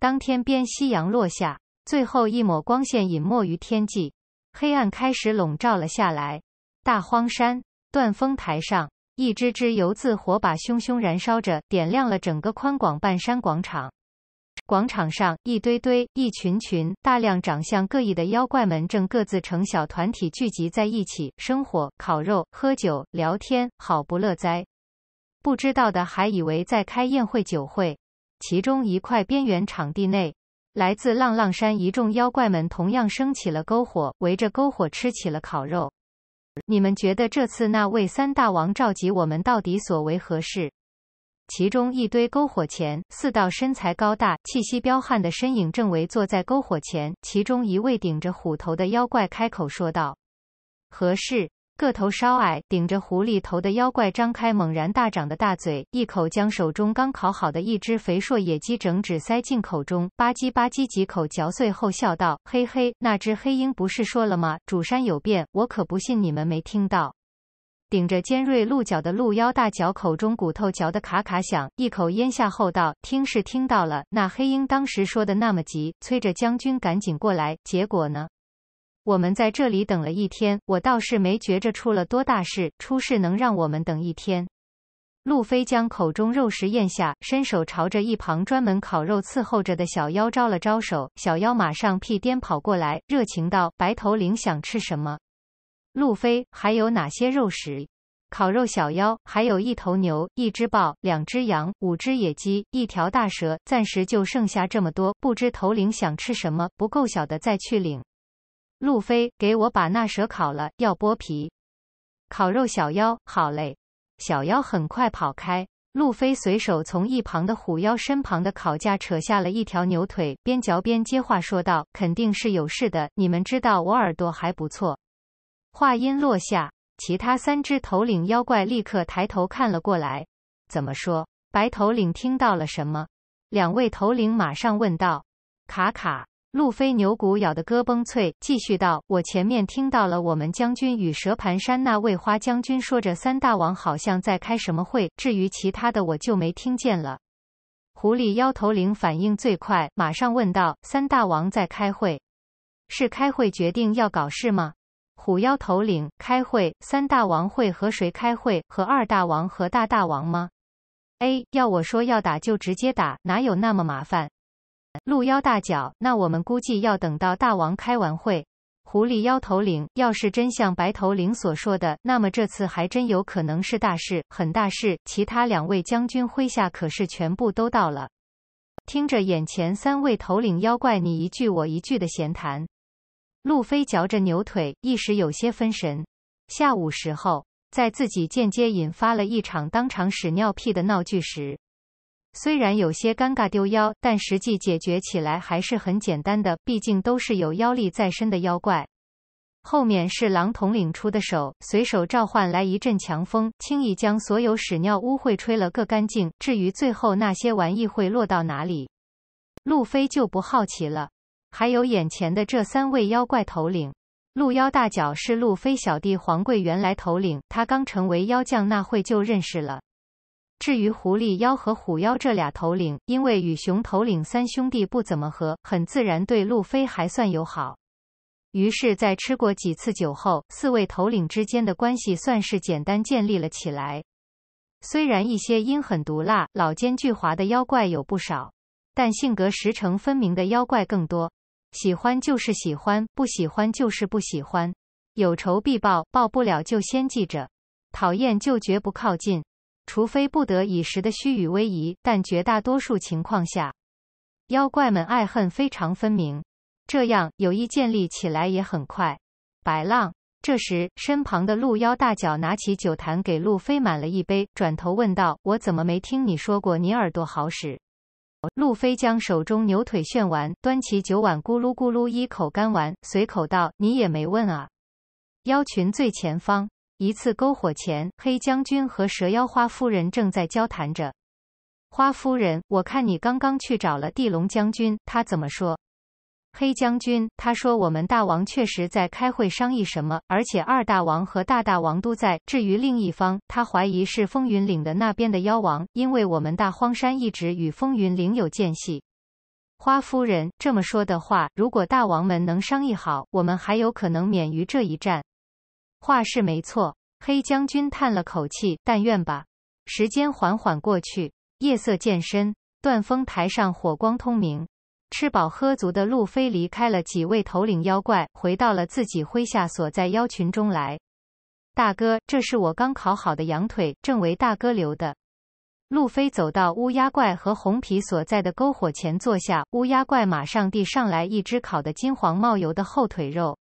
当天边夕阳落下，最后一抹光线隐没于天际，黑暗开始笼罩了下来。大荒山断峰台上，一支支油渍火把熊熊燃烧着，点亮了整个宽广半山广场。广场上一堆堆、一群群大量长相各异的妖怪们，正各自成小团体聚集在一起，生火、烤肉、喝酒、聊天，好不乐哉！不知道的还以为在开宴会酒会。其中一块边缘场地内，来自浪浪山一众妖怪们同样升起了篝火，围着篝火吃起了烤肉。你们觉得这次那位三大王召集我们到底所为何事？其中一堆篝火前，四道身材高大、气息彪悍的身影正围坐在篝火前，其中一位顶着虎头的妖怪开口说道：“何事？”个头稍矮、顶着狐狸头的妖怪张开猛然大张的大嘴，一口将手中刚烤好的一只肥硕野鸡整只塞进口中，吧唧吧唧几口嚼碎后笑道：“嘿嘿，那只黑鹰不是说了吗？主山有变，我可不信你们没听到。”顶着尖锐鹿角的鹿妖大脚口中骨头嚼得咔咔响，一口咽下后道：“听是听到了，那黑鹰当时说的那么急，催着将军赶紧过来，结果呢？”我们在这里等了一天，我倒是没觉着出了多大事。出事能让我们等一天？路飞将口中肉食咽下，伸手朝着一旁专门烤肉伺候着的小妖招了招手，小妖马上屁颠跑过来，热情道：“白头领想吃什么？路飞还有哪些肉食？烤肉小妖还有一头牛、一只豹、两只羊、五只野鸡、一条大蛇，暂时就剩下这么多。不知头领想吃什么？不够小的再去领。”路飞，给我把那蛇烤了，要剥皮。烤肉小妖，好嘞。小妖很快跑开。路飞随手从一旁的虎妖身旁的烤架扯下了一条牛腿，边嚼边接话说道：“肯定是有事的，你们知道我耳朵还不错。”话音落下，其他三只头领妖怪立刻抬头看了过来。怎么说？白头领听到了什么？两位头领马上问道：“卡卡。”路飞牛骨咬得咯嘣脆，继续道：“我前面听到了，我们将军与蛇盘山那位花将军说着三大王好像在开什么会，至于其他的我就没听见了。”狐狸妖头领反应最快，马上问道：“三大王在开会？是开会决定要搞事吗？”虎妖头领：“开会，三大王会和谁开会？和二大王和大大王吗？”“A，要我说，要打就直接打，哪有那么麻烦。”鹿妖大脚，那我们估计要等到大王开完会。狐狸妖头领，要是真像白头领所说的，那么这次还真有可能是大事，很大事。其他两位将军麾下可是全部都到了。听着眼前三位头领妖怪你一句我一句的闲谈，路飞嚼着牛腿，一时有些分神。下午时候，在自己间接引发了一场当场屎尿屁的闹剧时。虽然有些尴尬丢妖，但实际解决起来还是很简单的。毕竟都是有妖力在身的妖怪。后面是狼统领出的手，随手召唤来一阵强风，轻易将所有屎尿污秽吹了个干净。至于最后那些玩意会落到哪里，路飞就不好奇了。还有眼前的这三位妖怪头领，鹿妖大脚是路飞小弟黄桂，原来头领，他刚成为妖将那会就认识了。至于狐狸妖和虎妖这俩头领，因为与熊头领三兄弟不怎么合，很自然对路飞还算友好。于是，在吃过几次酒后，四位头领之间的关系算是简单建立了起来。虽然一些阴狠毒辣、老奸巨猾的妖怪有不少，但性格实诚分明的妖怪更多。喜欢就是喜欢，不喜欢就是不喜欢。有仇必报，报不了就先记着；讨厌就绝不靠近。除非不得已时的虚与委蛇，但绝大多数情况下，妖怪们爱恨非常分明，这样友谊建立起来也很快。白浪这时，身旁的鹿妖大脚拿起酒坛给路飞满了一杯，转头问道：“我怎么没听你说过你耳朵好使？”路飞将手中牛腿炫完，端起酒碗咕噜咕噜一口干完，随口道：“你也没问啊。”妖群最前方。一次篝火前，黑将军和蛇妖花夫人正在交谈着。花夫人，我看你刚刚去找了地龙将军，他怎么说？黑将军，他说我们大王确实在开会商议什么，而且二大王和大大王都在。至于另一方，他怀疑是风云岭的那边的妖王，因为我们大荒山一直与风云岭有间隙。花夫人这么说的话，如果大王们能商议好，我们还有可能免于这一战。话是没错，黑将军叹了口气，但愿吧。时间缓缓过去，夜色渐深，断峰台上火光通明。吃饱喝足的路飞离开了，几位头领妖怪回到了自己麾下所在妖群中来。大哥，这是我刚烤好的羊腿，正为大哥留的。路飞走到乌鸦怪和红皮所在的篝火前坐下，乌鸦怪马上递上来一只烤得金黄冒油的后腿肉。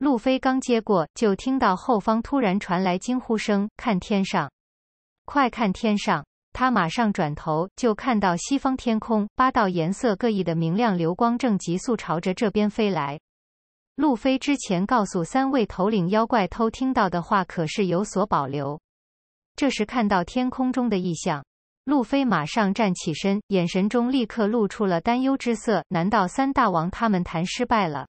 路飞刚接过，就听到后方突然传来惊呼声：“看天上，快看天上！”他马上转头，就看到西方天空八道颜色各异的明亮流光正急速朝着这边飞来。路飞之前告诉三位头领妖怪偷听到的话可是有所保留。这时看到天空中的异象，路飞马上站起身，眼神中立刻露出了担忧之色。难道三大王他们谈失败了？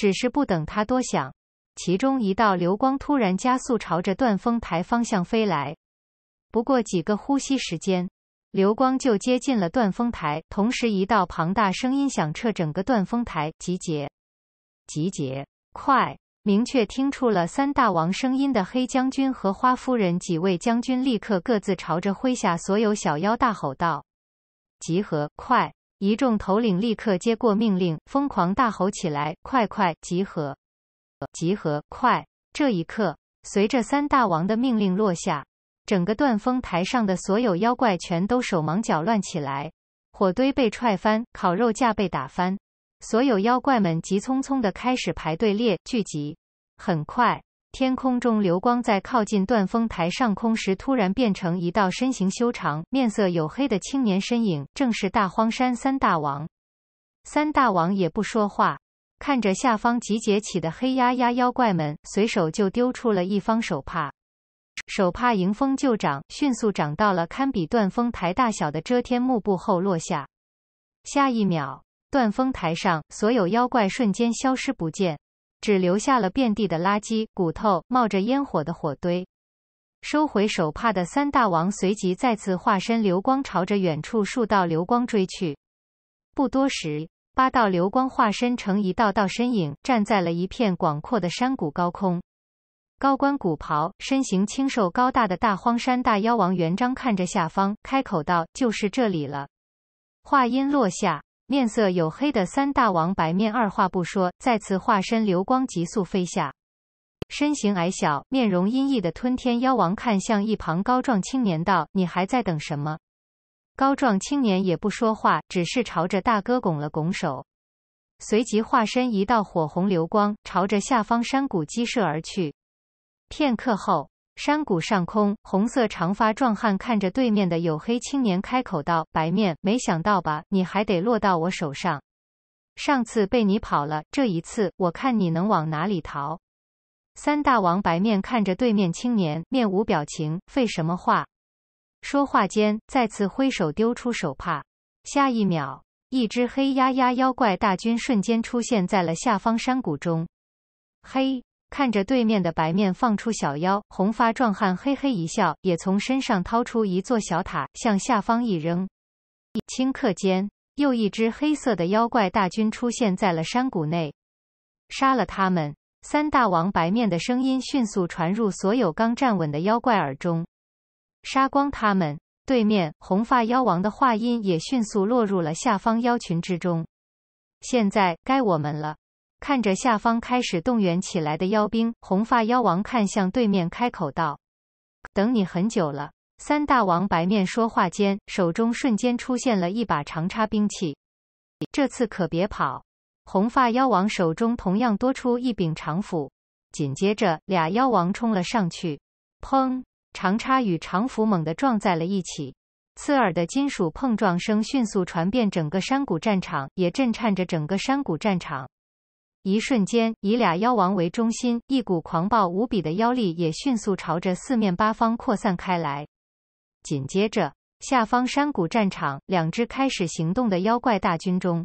只是不等他多想，其中一道流光突然加速朝着断峰台方向飞来。不过几个呼吸时间，流光就接近了断峰台。同时，一道庞大声音响彻整个断峰台：“集结！集结！快！”明确听出了三大王声音的黑将军和花夫人几位将军立刻各自朝着麾下所有小妖大吼道：“集合！快！”一众头领立刻接过命令，疯狂大吼起来：“快快集合！集合！快！”这一刻，随着三大王的命令落下，整个断峰台上的所有妖怪全都手忙脚乱起来，火堆被踹翻，烤肉架被打翻，所有妖怪们急匆匆地开始排队列聚集。很快。天空中流光在靠近断峰台上空时，突然变成一道身形修长、面色黝黑的青年身影，正是大荒山三大王。三大王也不说话，看着下方集结起的黑压压妖怪们，随手就丢出了一方手帕。手帕迎风就长，迅速长到了堪比断峰台大小的遮天幕布后落下。下一秒，断峰台上所有妖怪瞬间消失不见。只留下了遍地的垃圾、骨头，冒着烟火的火堆。收回手帕的三大王随即再次化身流光，朝着远处数道流光追去。不多时，八道流光化身成一道道身影，站在了一片广阔的山谷高空。高冠古袍，身形清瘦高大的大荒山大妖王元璋看着下方，开口道：“就是这里了。”话音落下。面色黝黑的三大王白面二话不说，再次化身流光，急速飞下。身形矮小、面容阴翳的吞天妖王看向一旁高壮青年道：“你还在等什么？”高壮青年也不说话，只是朝着大哥拱了拱手，随即化身一道火红流光，朝着下方山谷激射而去。片刻后。山谷上空，红色长发壮汉看着对面的黝黑青年，开口道：“白面，没想到吧？你还得落到我手上。上次被你跑了，这一次我看你能往哪里逃。”三大王白面看着对面青年，面无表情，废什么话？说话间，再次挥手丢出手帕。下一秒，一只黑压压妖怪大军瞬间出现在了下方山谷中。黑。看着对面的白面放出小妖，红发壮汉嘿嘿一笑，也从身上掏出一座小塔，向下方一扔。顷刻间，又一只黑色的妖怪大军出现在了山谷内。杀了他们！三大王白面的声音迅速传入所有刚站稳的妖怪耳中。杀光他们！对面红发妖王的话音也迅速落入了下方妖群之中。现在该我们了。看着下方开始动员起来的妖兵，红发妖王看向对面，开口道：“等你很久了。”三大王白面说话间，手中瞬间出现了一把长叉兵器。这次可别跑！红发妖王手中同样多出一柄长斧。紧接着，俩妖王冲了上去。砰！长叉与长斧猛地撞在了一起，刺耳的金属碰撞声迅速传遍整个山谷战场，也震颤着整个山谷战场。一瞬间，以俩妖王为中心，一股狂暴无比的妖力也迅速朝着四面八方扩散开来。紧接着，下方山谷战场，两只开始行动的妖怪大军中，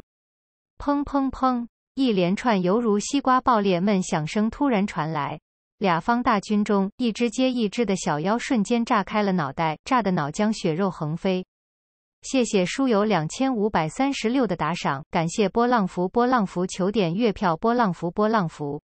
砰砰砰！一连串犹如西瓜爆裂闷响声突然传来，俩方大军中一只接一只的小妖瞬间炸开了脑袋，炸得脑浆血肉横飞。谢谢书友两千五百三十六的打赏，感谢波浪符波浪符，求点月票，波浪符波浪符。